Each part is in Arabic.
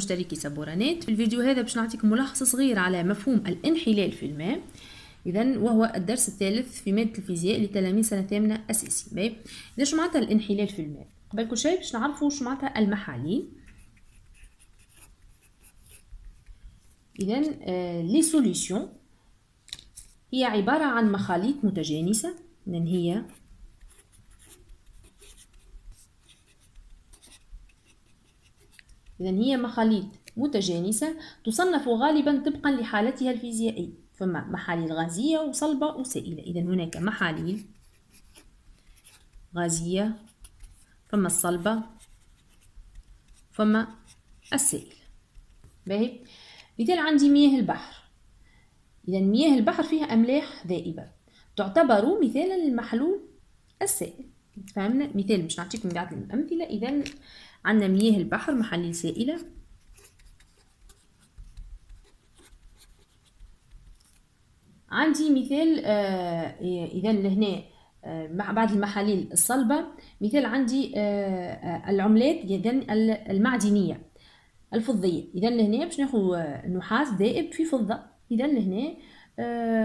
مشتركي سبورانات في الفيديو هذا باش نعطيكم ملخص صغير على مفهوم الانحلال في الماء اذا وهو الدرس الثالث في ماده الفيزياء لتلاميذ سنه ثامنه اساسي طيب اذا شو معناتها الانحلال في الماء قبل كل شيء باش نعرفوا شو معناتها المحاليل اذا لي سوليسيون هي عباره عن مخاليط متجانسه اذا هي إذا هي مخاليط متجانسة تصنف غالبا طبقا لحالتها الفيزيائية فما محاليل غازية وصلبة وسائلة إذا هناك محاليل غازية فما الصلبة فما السائل باهي مثال عندي مياه البحر إذا مياه البحر فيها أملاح ذائبة تعتبر مثالا للمحلول السائل فهمنا مثال مش نعطيكم بعض الأمثلة إذا عندنا مياه البحر محلل سائلة عندي مثال آه إذا لهنا آه, آه، بعد المحاليل الصلبة مثال عندي آه, آه، العملات إذا المعدنية الفضية إذا لهنا باش ناخد آه، نحاس ذائب في فضة إذا لهنا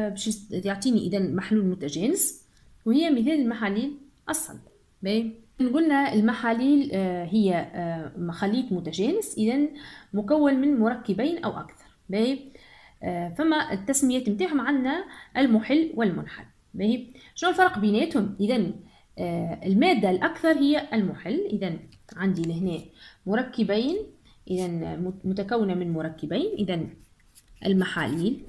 باش يعطيني إذا محلول متجانس وهي مثال المحاليل الصلبة باهي قلنا المحاليل آه، هي آه، خليط متجانس إذا مكون من مركبين أو أكثر باهي طيب، فما التسميات نتاعهم عندنا المحل والمنحل باهي طيب، شنو الفرق بيناتهم إذا آه، المادة الأكثر هي المحل إذا عندي لهنا مركبين إذا متكونة من مركبين إذا المحاليل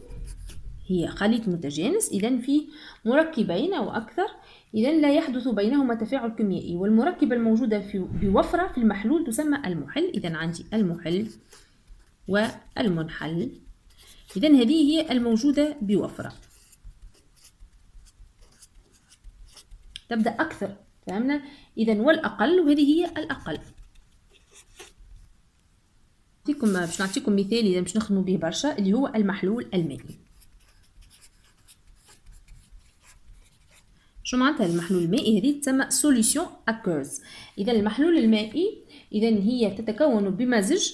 هي خليط متجانس إذا فيه مركبين أو أكثر إذا لا يحدث بينهما تفاعل كيميائي والمركبة الموجودة في بوفرة في المحلول تسمى المحل إذا عندي المحل والمنحل إذا هذه هي الموجودة بوفرة تبدأ أكثر فهمنا إذا والأقل وهذه هي الأقل نعطيكم باش نعطيكم مثال إذا باش نخدموا به برشا اللي هو المحلول المائي شو معناتها المحلول المائي هذه تسمى solution occurs اذا المحلول المائي اذا هي تتكون بمزج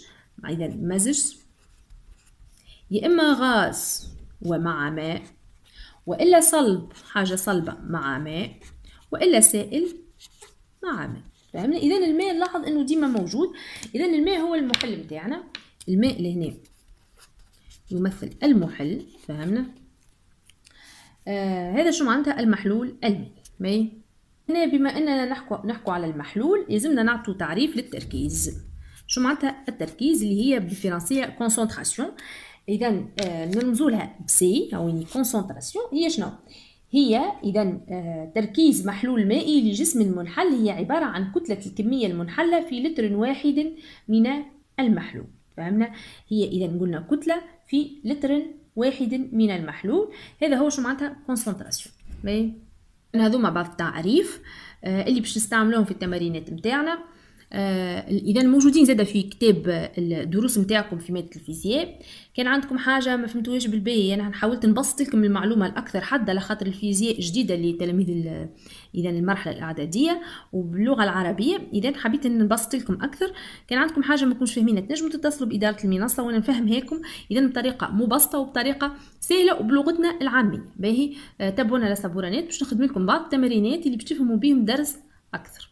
اذا مزج يا اما غاز ومع ماء والا صلب حاجه صلبه مع ماء والا سائل مع ماء فهمنا اذا الماء نلاحظ انه ديما موجود اذا الماء هو المحل بتاعنا الماء لهنا يمثل المحل فهمنا آه هذا شو معناتها المحلول المائي مي هنا بما اننا نحكو نحكو على المحلول لازمنا نعطو تعريف للتركيز شو معناتها التركيز اللي هي بالفرنسيه كونسونتراسيون اذا آه نرمزوا بسي او يعني كونسونتراسيون هي شنو هي اذا آه تركيز محلول مائي لجسم منحل هي عباره عن كتله الكميه المنحله في لتر واحد من المحلول فهمنا هي اذا قلنا كتله في لتر واحد من المحلول هذا هو شو معناتها كونسنتراسيون هذوما بعض التعريف آه، اللي باش نستعملوهم في التمارينات نتاعنا آه، اذا موجودين زاده في كتاب الدروس نتاعكم في ماده الفيزياء كان عندكم حاجه ما فهمتوهاش بالباهي انا يعني حاولت نبسط لكم المعلومه الاكثر على خاطر الفيزياء جديده لتلاميذ اذا المرحله الاعداديه وباللغه العربيه اذا حبيت نبسط لكم اكثر كان عندكم حاجه ما كنتش فاهمينها تنجموا تتصلوا باداره المنصه وانا نفهمها لكم اذا بطريقه مبسطه وبطريقه سهله وبلغتنا العاميه باهي آه، تابعونا لصبورانات باش نخدم لكم بعض التمرينات اللي باش تفهموا بهم درس اكثر